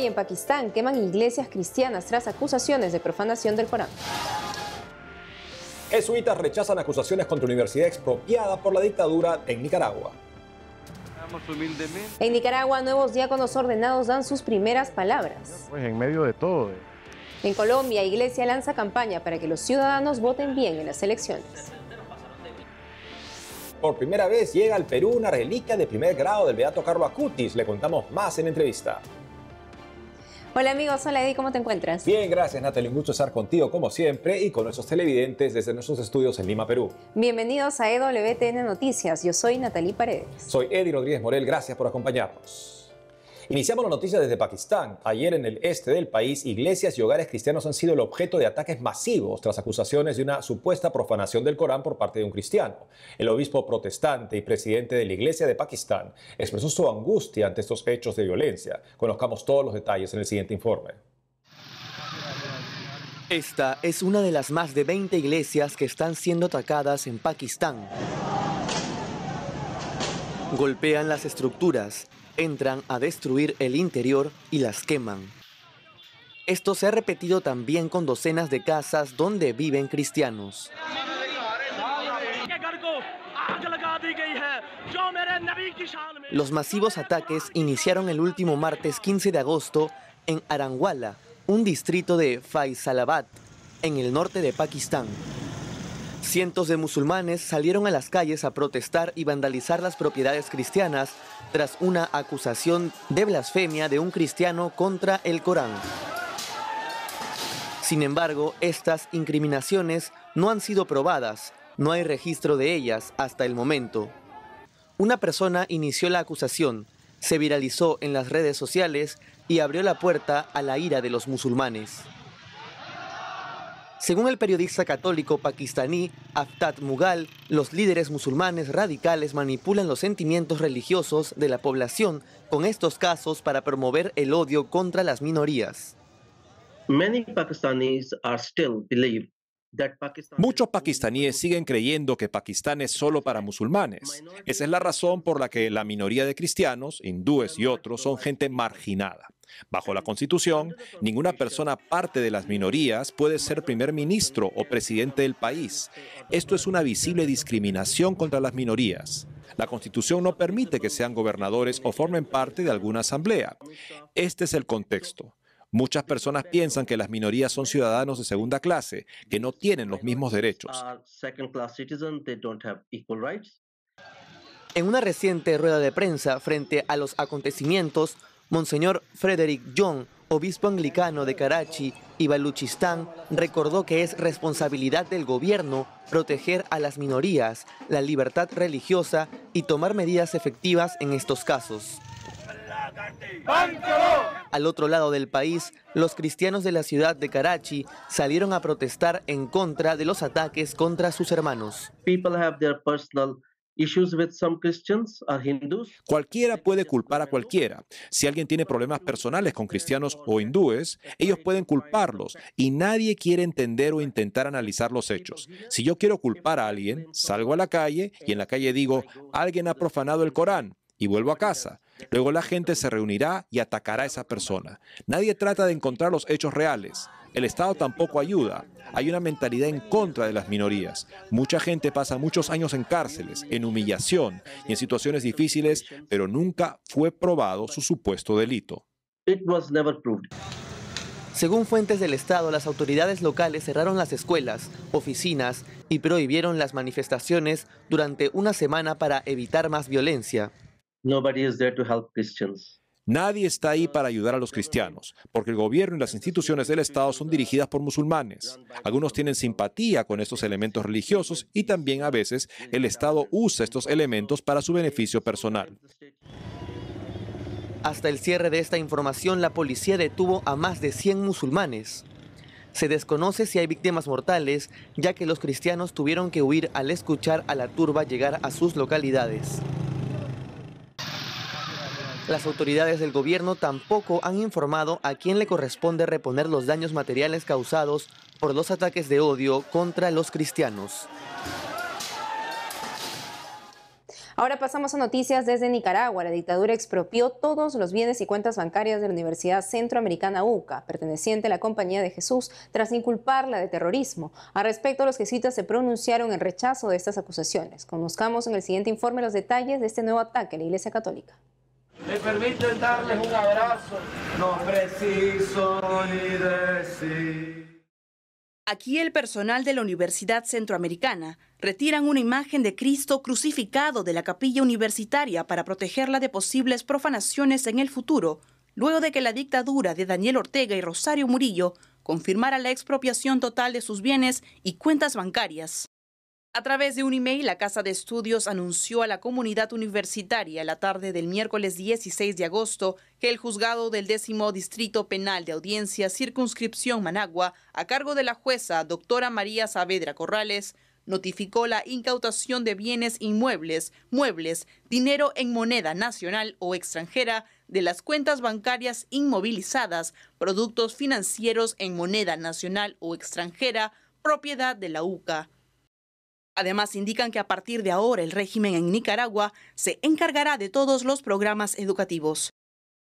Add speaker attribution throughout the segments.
Speaker 1: Hoy en Pakistán queman iglesias cristianas tras acusaciones de profanación del Corán.
Speaker 2: Jesuitas rechazan acusaciones contra universidad expropiada por la dictadura en Nicaragua.
Speaker 1: En Nicaragua, nuevos diáconos ordenados dan sus primeras palabras.
Speaker 3: Pues en eh.
Speaker 1: En Colombia, Iglesia lanza campaña para que los ciudadanos voten bien en las elecciones.
Speaker 2: Por primera vez llega al Perú una reliquia de primer grado del Beato Carlos Acutis. Le contamos más en entrevista.
Speaker 1: Hola amigos, hola Eddie, ¿cómo te encuentras?
Speaker 2: Bien, gracias Natalie, un gusto estar contigo como siempre y con nuestros televidentes desde nuestros estudios en Lima, Perú.
Speaker 1: Bienvenidos a EWTN Noticias, yo soy Natalie Paredes.
Speaker 2: Soy Eddie Rodríguez Morel, gracias por acompañarnos. Iniciamos la noticia desde Pakistán. Ayer en el este del país, iglesias y hogares cristianos han sido el objeto de ataques masivos tras acusaciones de una supuesta profanación del Corán por parte de un cristiano. El obispo protestante y presidente de la Iglesia de Pakistán expresó su angustia ante estos hechos de violencia. Conozcamos todos los detalles en el siguiente informe.
Speaker 4: Esta es una de las más de 20 iglesias que están siendo atacadas en Pakistán. Golpean las estructuras, entran a destruir el interior y las queman. Esto se ha repetido también con docenas de casas donde viven cristianos. Los masivos ataques iniciaron el último martes 15 de agosto en Aranguala, un distrito de Faisalabad, en el norte de Pakistán. Cientos de musulmanes salieron a las calles a protestar y vandalizar las propiedades cristianas tras una acusación de blasfemia de un cristiano contra el Corán. Sin embargo, estas incriminaciones no han sido probadas, no hay registro de ellas hasta el momento. Una persona inició la acusación, se viralizó en las redes sociales y abrió la puerta a la ira de los musulmanes. Según el periodista católico pakistaní Aftat Mughal, los líderes musulmanes radicales manipulan los sentimientos religiosos de la población con estos casos para promover el odio contra las minorías. Muchos pakistaníes
Speaker 2: siguen creyendo que Pakistán es solo para musulmanes. Esa es la razón por la que la minoría de cristianos, hindúes y otros son gente marginada. Bajo la Constitución, ninguna persona parte de las minorías puede ser primer ministro o presidente del país. Esto es una visible discriminación contra las minorías. La Constitución no permite que sean gobernadores o formen parte de alguna asamblea. Este es el contexto. Muchas personas piensan que las minorías son ciudadanos de segunda clase, que no tienen los mismos derechos.
Speaker 4: En una reciente rueda de prensa frente a los acontecimientos Monseñor Frederick John, obispo anglicano de Karachi y Baluchistán, recordó que es responsabilidad del gobierno proteger a las minorías, la libertad religiosa y tomar medidas efectivas en estos casos. Al otro lado del país, los cristianos de la ciudad de Karachi salieron a protestar en contra de los ataques contra sus hermanos.
Speaker 2: Cualquiera puede culpar a cualquiera. Si alguien tiene problemas personales con cristianos o hindúes, ellos pueden culparlos y nadie quiere entender o intentar analizar los hechos. Si yo quiero culpar a alguien, salgo a la calle y en la calle digo, alguien ha profanado el Corán y vuelvo a casa. Luego la gente se reunirá y atacará a esa persona. Nadie trata de encontrar los hechos reales. El Estado tampoco ayuda. Hay una mentalidad en contra de las minorías. Mucha gente pasa muchos años en cárceles, en humillación y en situaciones difíciles, pero
Speaker 4: nunca fue probado su supuesto delito. Según fuentes del Estado, las autoridades locales cerraron las escuelas, oficinas y prohibieron las manifestaciones durante una semana para evitar más violencia. Nobody
Speaker 2: is there to help Nadie está ahí para ayudar a los cristianos, porque el gobierno y las instituciones del Estado son dirigidas por musulmanes. Algunos tienen simpatía con estos elementos religiosos y también a veces el Estado usa estos elementos para su beneficio personal.
Speaker 4: Hasta el cierre de esta información, la policía detuvo a más de 100 musulmanes. Se desconoce si hay víctimas mortales, ya que los cristianos tuvieron que huir al escuchar a la turba llegar a sus localidades. Las autoridades del gobierno tampoco han informado a quién le corresponde reponer los daños materiales causados por los ataques de odio contra los cristianos.
Speaker 1: Ahora pasamos a noticias desde Nicaragua. La dictadura expropió todos los bienes y cuentas bancarias de la Universidad Centroamericana UCA, perteneciente a la Compañía de Jesús, tras inculparla de terrorismo. Al respecto, los jesuitas se pronunciaron en rechazo de estas acusaciones. Conozcamos en el siguiente informe los detalles de este nuevo ataque a la Iglesia Católica.
Speaker 3: Me permiten darles un abrazo. No preciso
Speaker 5: Aquí el personal de la Universidad Centroamericana retiran una imagen de Cristo crucificado de la capilla universitaria para protegerla de posibles profanaciones en el futuro, luego de que la dictadura de Daniel Ortega y Rosario Murillo confirmara la expropiación total de sus bienes y cuentas bancarias. A través de un email, la Casa de Estudios anunció a la comunidad universitaria la tarde del miércoles 16 de agosto que el juzgado del décimo Distrito Penal de Audiencia Circunscripción Managua, a cargo de la jueza doctora María Saavedra Corrales, notificó la incautación de bienes inmuebles, muebles, dinero en moneda nacional o extranjera de las cuentas bancarias inmovilizadas, productos financieros en moneda nacional o extranjera, propiedad de la UCA. Además, indican que a partir de ahora el régimen en Nicaragua se encargará de todos los programas educativos.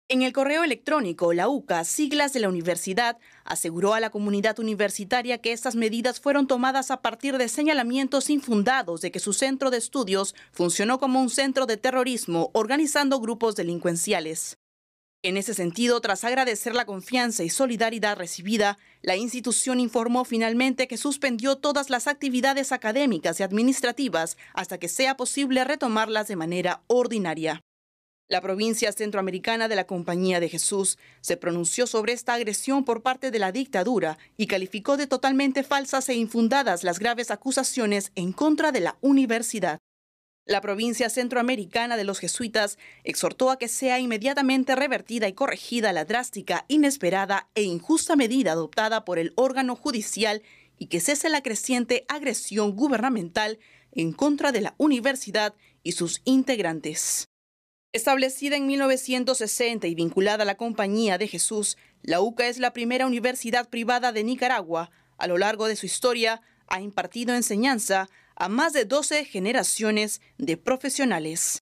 Speaker 5: En el correo electrónico, la UCA, siglas de la universidad, aseguró a la comunidad universitaria que estas medidas fueron tomadas a partir de señalamientos infundados de que su centro de estudios funcionó como un centro de terrorismo, organizando grupos delincuenciales. En ese sentido, tras agradecer la confianza y solidaridad recibida, la institución informó finalmente que suspendió todas las actividades académicas y administrativas hasta que sea posible retomarlas de manera ordinaria. La provincia centroamericana de la Compañía de Jesús se pronunció sobre esta agresión por parte de la dictadura y calificó de totalmente falsas e infundadas las graves acusaciones en contra de la universidad. La provincia centroamericana de los jesuitas exhortó a que sea inmediatamente revertida y corregida la drástica, inesperada e injusta medida adoptada por el órgano judicial y que cese la creciente agresión gubernamental en contra de la universidad y sus integrantes. Establecida en 1960 y vinculada a la Compañía de Jesús, la UCA es la primera universidad privada de Nicaragua. A lo largo de su historia, ha impartido enseñanza a más de 12 generaciones de profesionales.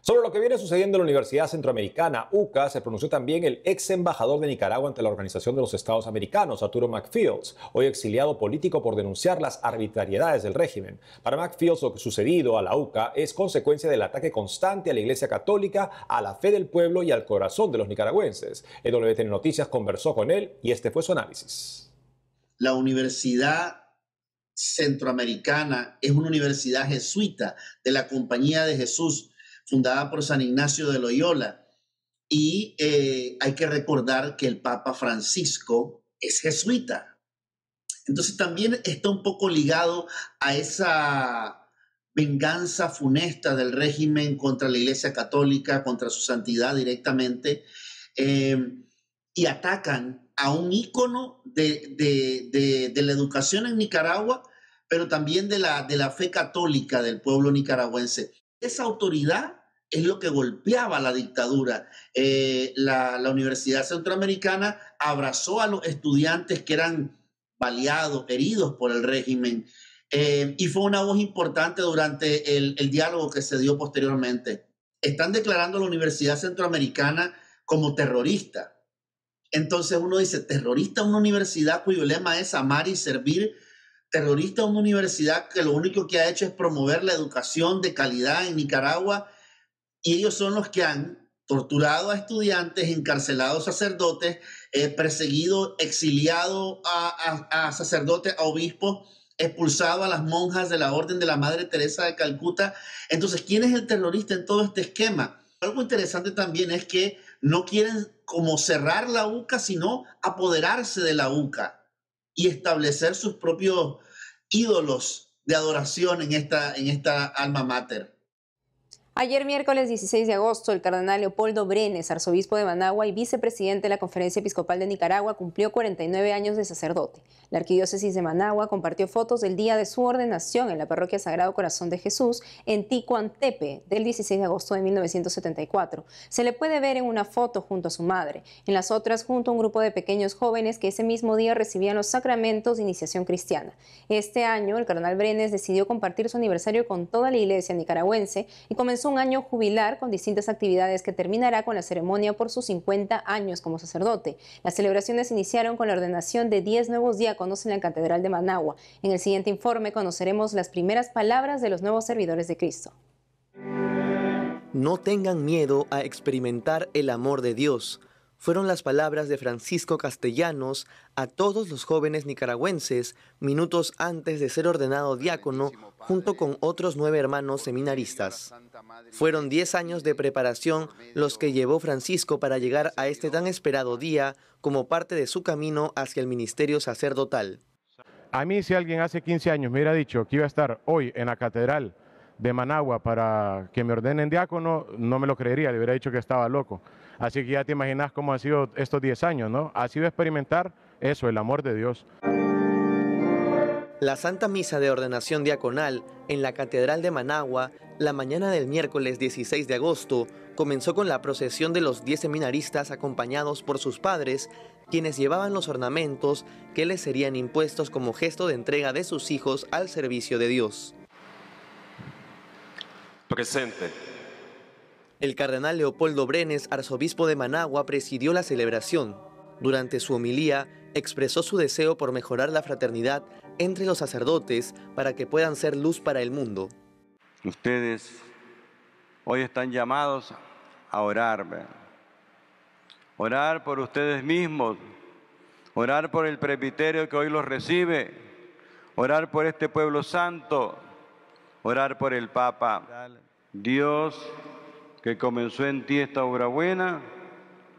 Speaker 2: Sobre lo que viene sucediendo en la Universidad Centroamericana, UCA, se pronunció también el ex embajador de Nicaragua ante la Organización de los Estados Americanos, Arturo McFields, hoy exiliado político por denunciar las arbitrariedades del régimen. Para McFields, lo que sucedido a la UCA es consecuencia del ataque constante a la Iglesia Católica, a la fe del pueblo y al corazón de los nicaragüenses. El WTN Noticias conversó
Speaker 6: con él y este fue su análisis. La universidad Centroamericana es una universidad jesuita de la Compañía de Jesús, fundada por San Ignacio de Loyola. Y eh, hay que recordar que el Papa Francisco es jesuita. Entonces también está un poco ligado a esa venganza funesta del régimen contra la Iglesia Católica, contra su santidad directamente. Eh, y atacan a un ícono de, la educación en Nicaragua, pero también de la, fe católica del pueblo nicaragüense. Esa autoridad es lo que golpeaba la dictadura. Eh, la, Universidad Centroamericana abrazó a los estudiantes que eran baleados, heridos por el régimen, eh, y fue una voz importante durante el diálogo que se dio posteriormente. Están declarando a la Universidad Centroamericana como terrorista entonces uno dice, terrorista una universidad cuyo lema es amar y servir, terrorista una universidad que lo único que ha hecho es promover la educación de calidad en Nicaragua y ellos son los que han torturado a estudiantes, encarcelado a sacerdotes, eh, perseguido, exiliado a, a sacerdotes, a obispos, expulsado a las monjas de la Orden de la Madre Teresa de Calcuta. Entonces, ¿quién es el terrorista en todo este esquema? Algo interesante también es que no quieren como cerrar la UCA, sino apoderarse de la UCA y establecer sus propios ídolos de adoración en esta, en esta alma mater.
Speaker 1: Ayer miércoles 16 de agosto, el cardenal Leopoldo Brenes, arzobispo de Managua y vicepresidente de la Conferencia Episcopal de Nicaragua, cumplió 49 años de sacerdote. La arquidiócesis de Managua compartió fotos del día de su ordenación en la parroquia Sagrado Corazón de Jesús en Ticuantepe del 16 de agosto de 1974. Se le puede ver en una foto junto a su madre, en las otras junto a un grupo de pequeños jóvenes que ese mismo día recibían los sacramentos de iniciación cristiana. Este año, el cardenal Brenes decidió compartir su aniversario con toda la iglesia nicaragüense y comenzó un año jubilar con distintas actividades que terminará con la ceremonia por sus 50 años como sacerdote. Las celebraciones iniciaron con la ordenación de 10 nuevos diáconos en la Catedral de Managua. En el siguiente informe conoceremos las primeras palabras de los nuevos servidores de Cristo.
Speaker 4: No tengan miedo a experimentar el amor de Dios fueron las palabras de Francisco Castellanos a todos los jóvenes nicaragüenses minutos antes de ser ordenado diácono junto con otros nueve hermanos seminaristas. Fueron diez años de preparación los que llevó Francisco para llegar a este tan esperado día como parte de su camino hacia el ministerio sacerdotal.
Speaker 7: A mí si alguien hace 15 años me hubiera dicho que iba a estar hoy en la catedral de Managua para que me ordenen diácono, no me lo creería, le hubiera dicho que estaba loco. Así que ya te imaginas cómo han sido estos 10 años, ¿no? Ha sido experimentar eso, el amor de Dios.
Speaker 4: La Santa Misa de Ordenación Diaconal en la Catedral de Managua, la mañana del miércoles 16 de agosto, comenzó con la procesión de los 10 seminaristas acompañados por sus padres, quienes llevaban los ornamentos que les serían impuestos como gesto de entrega de sus hijos al servicio de Dios. Presente. El cardenal Leopoldo Brenes, arzobispo de Managua, presidió la celebración. Durante su homilía, expresó su deseo por mejorar la fraternidad entre los sacerdotes para que puedan ser luz para el mundo.
Speaker 3: Ustedes hoy están llamados a orar, orar por ustedes mismos, orar por el presbiterio que hoy los recibe, orar por este pueblo santo, orar por el Papa. Dios que comenzó en ti esta obra buena,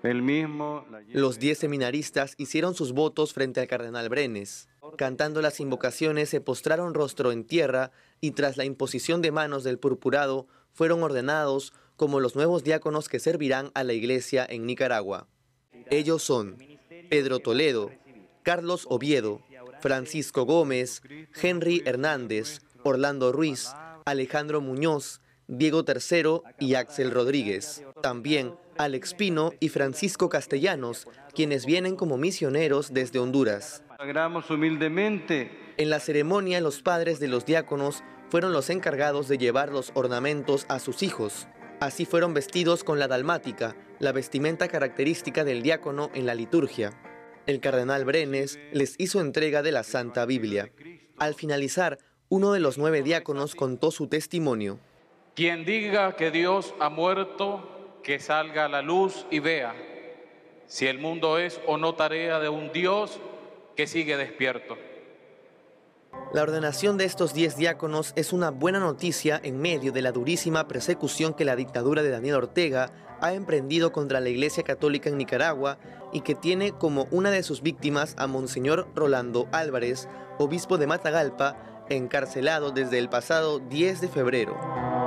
Speaker 3: el mismo... Los diez seminaristas
Speaker 4: hicieron sus votos frente al cardenal Brenes. Cantando las invocaciones se postraron rostro en tierra y tras la imposición de manos del purpurado fueron ordenados como los nuevos diáconos que servirán a la iglesia en Nicaragua. Ellos son Pedro Toledo, Carlos Oviedo, Francisco Gómez, Henry Hernández, Orlando Ruiz, Alejandro Muñoz, Diego III y Axel Rodríguez. También Alex Pino y Francisco Castellanos, quienes vienen como misioneros desde Honduras. humildemente. En la ceremonia, los padres de los diáconos fueron los encargados de llevar los ornamentos a sus hijos. Así fueron vestidos con la dalmática, la vestimenta característica del diácono en la liturgia. El cardenal Brenes les hizo entrega de la Santa Biblia. Al finalizar, uno de los nueve diáconos contó su testimonio.
Speaker 7: Quien diga que Dios ha muerto, que salga a la luz y vea si el mundo es o no tarea de un Dios que sigue despierto.
Speaker 4: La ordenación de estos diez diáconos es una buena noticia en medio de la durísima persecución que la dictadura de Daniel Ortega ha emprendido contra la Iglesia Católica en Nicaragua y que tiene como una de sus víctimas a Monseñor Rolando Álvarez, obispo de Matagalpa, encarcelado desde el pasado 10 de febrero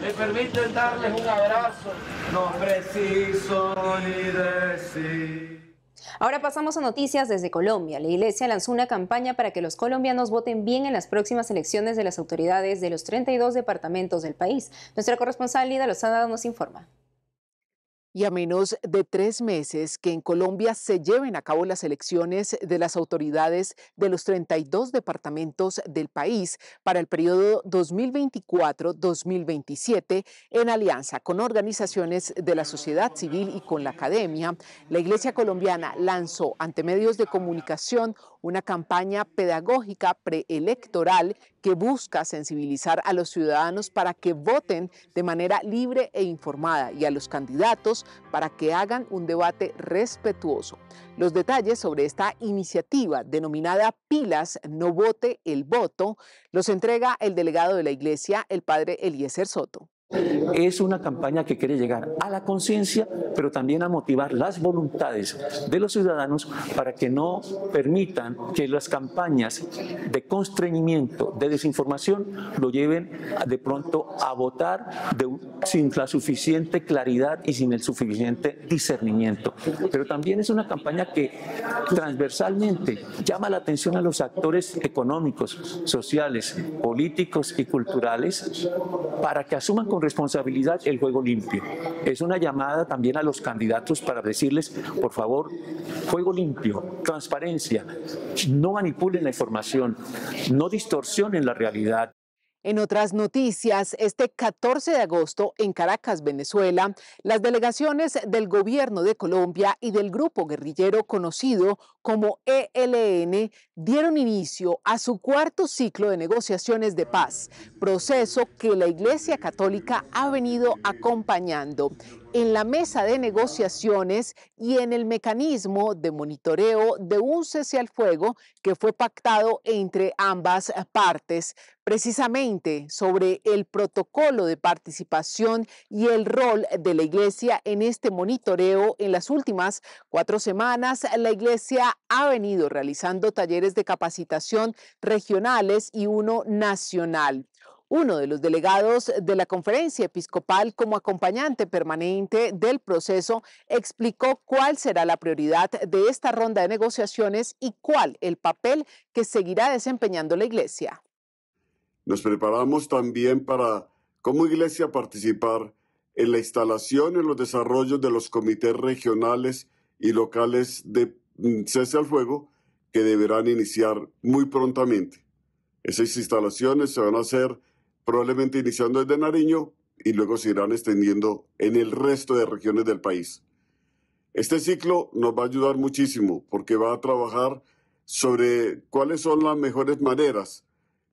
Speaker 3: me permiten darles un abrazo, no preciso ni decir.
Speaker 1: Ahora pasamos a noticias desde Colombia. La Iglesia lanzó una campaña para que los colombianos voten bien en las próximas elecciones de las autoridades de los 32 departamentos del país. Nuestra corresponsal Lida Lozada nos informa
Speaker 8: y a menos de tres meses que en Colombia se lleven a cabo las elecciones de las autoridades de los 32 departamentos del país para el periodo 2024-2027, en alianza con organizaciones de la sociedad civil y con la academia, la Iglesia colombiana lanzó ante medios de comunicación una campaña pedagógica preelectoral que busca sensibilizar a los ciudadanos para que voten de manera libre e informada y a los candidatos para que hagan un debate respetuoso. Los detalles sobre esta iniciativa denominada Pilas No Vote el Voto los entrega el delegado de la Iglesia, el padre Eliezer Soto.
Speaker 6: Es una campaña que quiere llegar a la conciencia, pero también a motivar las voluntades de los ciudadanos para que no permitan que las campañas de constreñimiento, de desinformación, lo lleven de pronto a votar sin la suficiente claridad y sin el suficiente discernimiento. Pero también es una campaña que transversalmente llama la atención a los actores económicos, sociales, políticos y culturales para que asuman responsabilidad el juego limpio. Es una llamada también a los candidatos para decirles, por favor, juego limpio, transparencia, no manipulen la información, no distorsionen la realidad,
Speaker 8: en otras noticias, este 14 de agosto en Caracas, Venezuela, las delegaciones del gobierno de Colombia y del grupo guerrillero conocido como ELN dieron inicio a su cuarto ciclo de negociaciones de paz, proceso que la Iglesia Católica ha venido acompañando en la mesa de negociaciones y en el mecanismo de monitoreo de un cese al fuego que fue pactado entre ambas eh, partes, precisamente sobre el protocolo de participación y el rol de la Iglesia en este monitoreo. En las últimas cuatro semanas, la Iglesia ha venido realizando talleres de capacitación regionales y uno nacional uno de los delegados de la conferencia episcopal como acompañante permanente del proceso, explicó cuál será la prioridad de esta ronda de negociaciones y cuál el papel que seguirá desempeñando la Iglesia.
Speaker 3: Nos preparamos también para, como Iglesia, participar en la instalación y los desarrollos de los comités regionales y locales de mm, cese al fuego que deberán iniciar muy prontamente. Esas instalaciones se van a hacer probablemente iniciando desde Nariño y luego se irán extendiendo en el resto de regiones del país. Este ciclo nos va a ayudar muchísimo porque va a trabajar sobre cuáles son las mejores maneras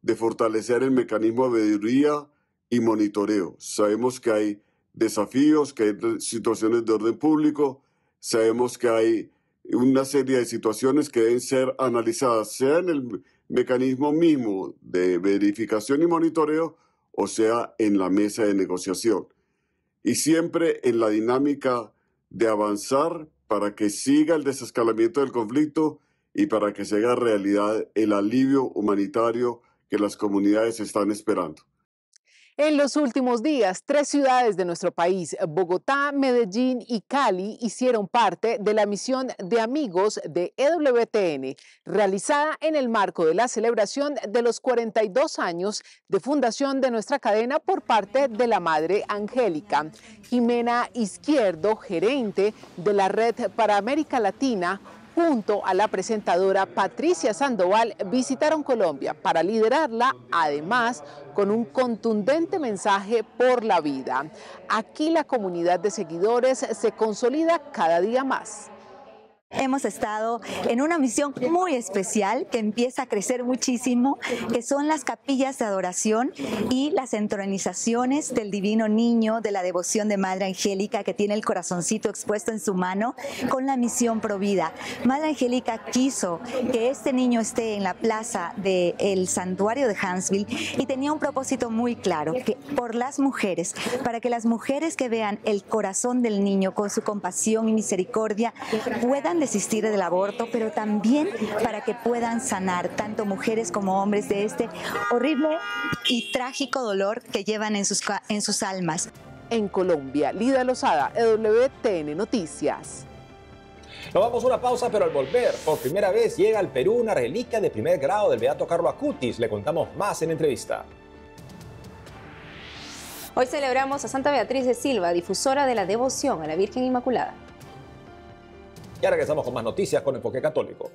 Speaker 3: de fortalecer el mecanismo de veeduría y monitoreo. Sabemos que hay desafíos, que hay situaciones de orden público, sabemos que hay una serie de situaciones que deben ser analizadas, sea en el mecanismo mismo de verificación y monitoreo, o sea, en la mesa de negociación. Y siempre en la dinámica de avanzar para que siga el desescalamiento del conflicto y para que se haga realidad el alivio humanitario que las comunidades están esperando.
Speaker 8: En los últimos días, tres ciudades de nuestro país, Bogotá, Medellín y Cali, hicieron parte de la misión de amigos de EWTN, realizada en el marco de la celebración de los 42 años de fundación de nuestra cadena por parte de la Madre Angélica. Jimena Izquierdo, gerente de la Red para América Latina, junto a la presentadora Patricia Sandoval visitaron Colombia para liderarla, además, con un contundente mensaje por la vida. Aquí la comunidad de seguidores se consolida cada día más
Speaker 1: hemos estado en una misión muy especial que empieza a crecer muchísimo, que son las capillas de adoración y las entronizaciones del Divino Niño, de la devoción de Madre Angélica, que tiene el corazoncito expuesto en su mano, con la misión provida. Madre Angélica quiso que este niño esté en la plaza del santuario de Hansville y tenía un propósito muy claro, que por las mujeres, para que las mujeres que vean el corazón del niño con su compasión y misericordia puedan desistir del aborto, pero también para que puedan sanar tanto mujeres como hombres de este horrible y trágico dolor que llevan en sus, en sus almas.
Speaker 8: En Colombia, Lida Lozada, EWTN Noticias.
Speaker 2: Nos vamos a una pausa, pero al volver, por primera vez llega al Perú una reliquia de primer grado del beato Carlo Acutis. Le contamos más en entrevista.
Speaker 1: Hoy celebramos a Santa Beatriz de Silva, difusora de la devoción a la Virgen Inmaculada.
Speaker 2: Y ahora regresamos con más noticias con Enfoque Católico.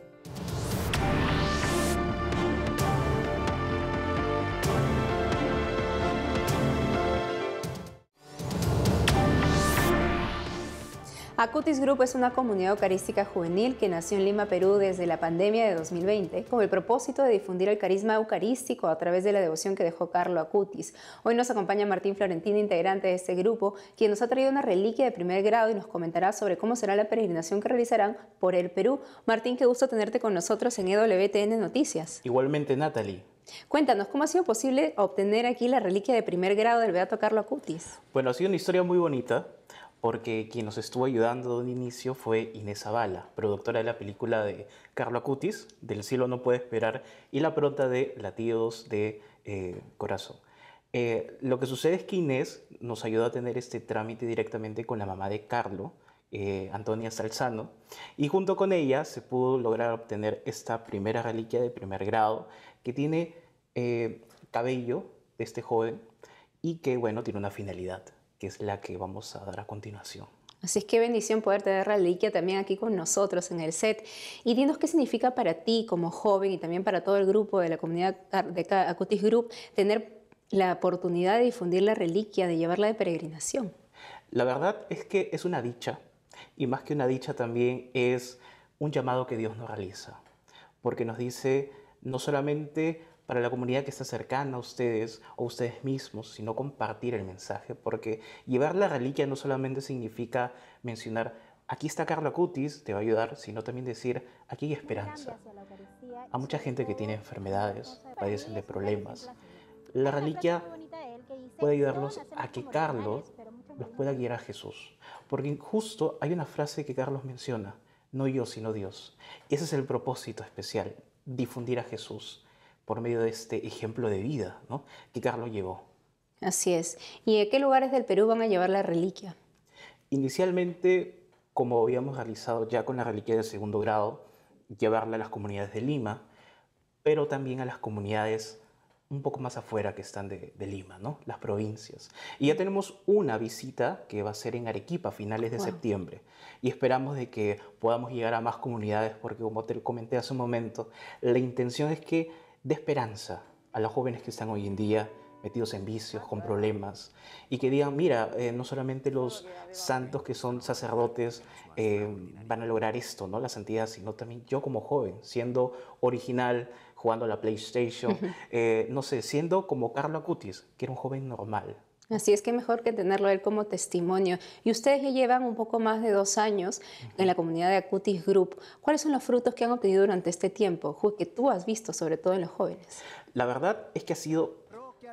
Speaker 1: Acutis Group es una comunidad eucarística juvenil que nació en Lima, Perú desde la pandemia de 2020 con el propósito de difundir el carisma eucarístico a través de la devoción que dejó Carlo Acutis. Hoy nos acompaña Martín Florentino, integrante de este grupo, quien nos ha traído una reliquia de primer grado y nos comentará sobre cómo será la peregrinación que realizarán por el Perú. Martín, qué gusto tenerte con nosotros en EWTN Noticias.
Speaker 7: Igualmente, Natalie.
Speaker 1: Cuéntanos, ¿cómo ha sido posible obtener aquí la reliquia de primer grado del Beato Carlo Acutis?
Speaker 7: Bueno, ha sido una historia muy bonita porque quien nos estuvo ayudando de un inicio fue Inés Zavala, productora de la película de Carlo Acutis, Del cielo no puede esperar, y la prota de Latidos de eh, Corazón. Eh, lo que sucede es que Inés nos ayudó a tener este trámite directamente con la mamá de Carlo, eh, Antonia Salzano, y junto con ella se pudo lograr obtener esta primera reliquia de primer grado que tiene cabello de este joven y que, bueno, tiene una finalidad que es la que vamos a dar a continuación.
Speaker 1: Así es que bendición poder tener Reliquia también aquí con nosotros en el set. Y dinos qué significa para ti como joven y también para todo el grupo de la comunidad de Acutis Group tener la oportunidad de difundir la reliquia, de llevarla de peregrinación.
Speaker 7: La verdad es que es una dicha y más que una dicha también es un llamado que Dios nos realiza, porque nos dice no solamente para la comunidad que está cercana a ustedes o ustedes mismos, sino compartir el mensaje, porque llevar la reliquia no solamente significa mencionar, aquí está Carlos Cutis, te va a ayudar, sino también decir, aquí hay esperanza. A mucha gente que tiene enfermedades, padecen de problemas. La reliquia puede ayudarlos a que Carlos los pueda guiar a Jesús, porque justo hay una frase que Carlos menciona, no yo, sino Dios. ese es el propósito especial, difundir a Jesús por medio de este ejemplo de vida ¿no? que Carlos llevó.
Speaker 1: Así es. ¿Y a qué lugares del Perú van a llevar la reliquia?
Speaker 7: Inicialmente, como habíamos realizado ya con la reliquia de segundo grado, llevarla a las comunidades de Lima, pero también a las comunidades un poco más afuera que están de, Lima, ¿no? Las provincias. Y ya tenemos una visita que va a ser en Arequipa a finales de septiembre. Y esperamos de que podamos llegar a más comunidades porque, como te comenté hace un momento, la intención es que de esperanza a los jóvenes que están hoy en día metidos en vicios, con problemas, y que digan, mira, eh, no solamente los santos que son sacerdotes eh, van a lograr esto, ¿no? La santidad, sino también yo como joven, siendo original, jugando a la PlayStation, eh, no sé, siendo como Carlos Acutis, que era un joven normal,
Speaker 1: Así es que mejor que tenerlo él como testimonio. Y ustedes ya llevan un poco más de dos años en la comunidad de Acutis Group. ¿Cuáles son los frutos que han obtenido durante este tiempo, que tú has visto sobre todo en los jóvenes?
Speaker 7: La verdad es que ha sido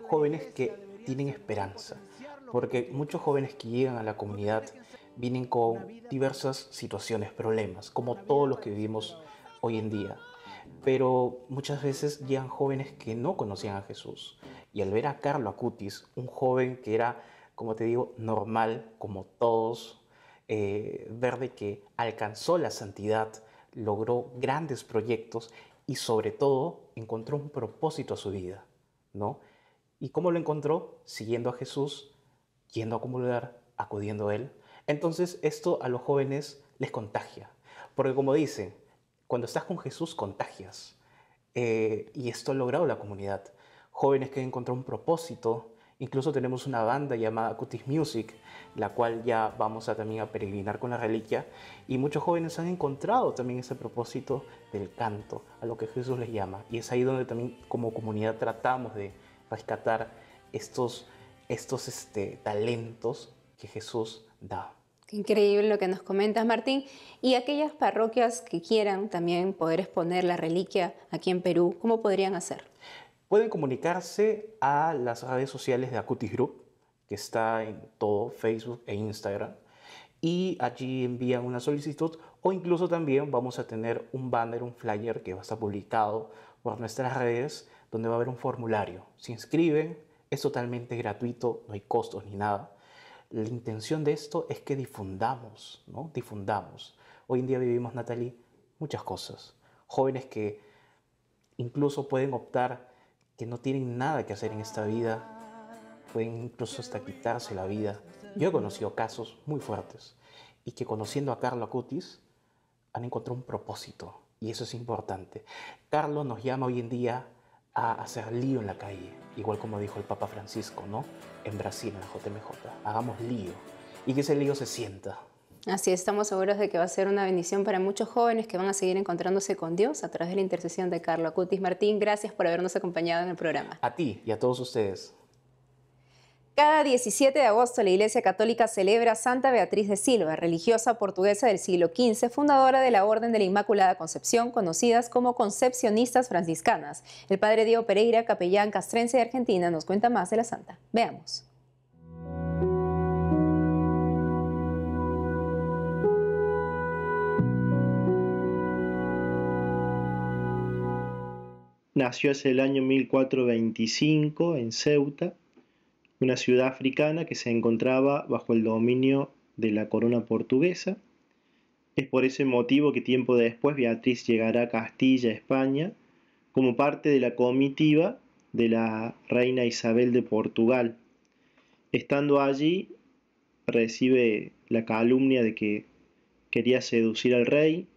Speaker 7: jóvenes que tienen esperanza, porque muchos jóvenes que llegan a la comunidad vienen con diversas situaciones, problemas, como todos los que vivimos hoy en día. Pero muchas veces llegan jóvenes que no conocían a Jesús, y al ver a Carlos Acutis, un joven que era, como te digo, normal, como todos, verde, eh, ver de que alcanzó la santidad, logró grandes proyectos y sobre todo encontró un propósito a su vida, ¿no? ¿Y cómo lo encontró? Siguiendo a Jesús, yendo a acumular, acudiendo a Él. Entonces esto a los jóvenes les contagia, porque como dicen, cuando estás con Jesús contagias. Eh, y esto ha logrado la comunidad jóvenes que han encontrado un propósito. Incluso tenemos una banda llamada Cutis Music, la cual ya vamos a también a peregrinar con la reliquia. Y muchos jóvenes han encontrado también ese propósito del canto, a lo que Jesús les llama. Y es ahí donde también como comunidad tratamos de rescatar estos, estos este, talentos que Jesús da.
Speaker 1: increíble lo que nos comentas, Martín. Y aquellas parroquias que quieran también poder exponer la reliquia aquí en Perú, ¿cómo podrían hacer?
Speaker 7: Pueden comunicarse a las redes sociales de Acutis Group, que está en todo, Facebook e Instagram. Y allí envían una solicitud o incluso también vamos a tener un banner, un flyer que va a estar publicado por nuestras redes donde va a haber un formulario. Se inscriben, es totalmente gratuito, no hay costos ni nada. La intención de esto es que difundamos, ¿no? Difundamos. Hoy en día vivimos, Natalie, muchas cosas. Jóvenes que incluso pueden optar que no tienen nada que hacer en esta vida, pueden incluso hasta quitarse la vida. Yo he conocido casos muy fuertes y que conociendo a Carlos Acutis han encontrado un propósito y eso es importante. Carlos nos llama hoy en día a hacer lío en la calle, igual como dijo el Papa Francisco, ¿no? En Brasil, en la JMJ, hagamos lío y que ese lío se sienta.
Speaker 1: Así estamos seguros de que va a ser una bendición para muchos jóvenes que van a seguir encontrándose con Dios a través de la intercesión de Carlos Cutis Martín. Gracias por habernos acompañado en el programa.
Speaker 7: A ti y a todos ustedes.
Speaker 1: Cada 17 de agosto la Iglesia Católica celebra a Santa Beatriz de Silva, religiosa portuguesa del siglo XV, fundadora de la Orden de la Inmaculada Concepción, conocidas como Concepcionistas Franciscanas. El padre Diego Pereira, capellán castrense de Argentina, nos cuenta más de la santa. Veamos.
Speaker 9: Nació hace el año 1425 en Ceuta, una ciudad africana que se encontraba bajo el dominio de la corona portuguesa. Es por ese motivo que tiempo después Beatriz llegará a Castilla, España, como parte de la comitiva de la reina Isabel de Portugal. Estando allí, recibe la calumnia de que quería seducir al rey,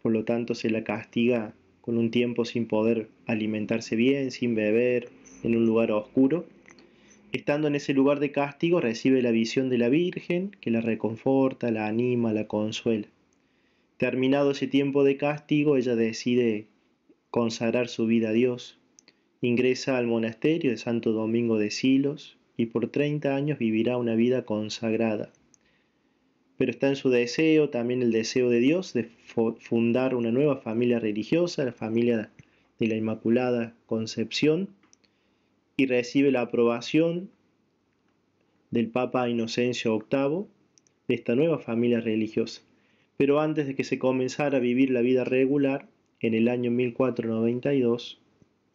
Speaker 9: por lo tanto se la castiga con un tiempo sin poder alimentarse bien, sin beber, en un lugar oscuro. Estando en ese lugar de castigo recibe la visión de la Virgen que la reconforta, la anima, la consuela. Terminado ese tiempo de castigo, ella decide consagrar su vida a Dios. Ingresa al monasterio de Santo Domingo de Silos y por 30 años vivirá una vida consagrada pero está en su deseo, también el deseo de Dios de fundar una nueva familia religiosa, la familia de la Inmaculada Concepción, y recibe la aprobación del Papa Inocencio VIII de esta nueva familia religiosa. Pero antes de que se comenzara a vivir la vida regular, en el año 1492,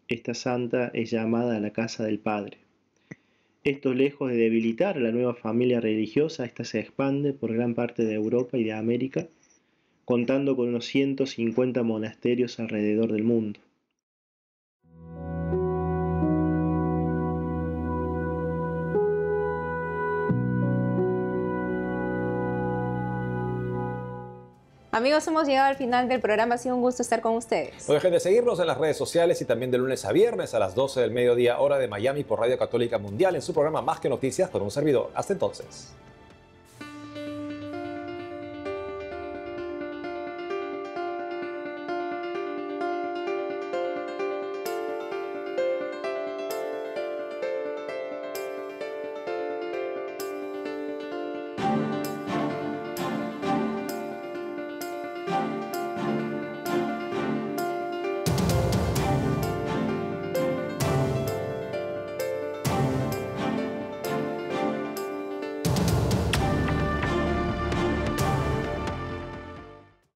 Speaker 9: esta santa es llamada a la casa del Padre. Esto lejos de debilitar la nueva familia religiosa, esta se expande por gran parte de Europa y de América, contando con unos 150 monasterios alrededor del mundo.
Speaker 1: Amigos, hemos llegado al final del programa. Ha sido un gusto estar con ustedes. No
Speaker 2: dejen de seguirnos en las redes sociales y también de lunes a viernes a las 12 del mediodía, hora de Miami por Radio Católica Mundial, en su programa Más que Noticias por un servidor. Hasta entonces.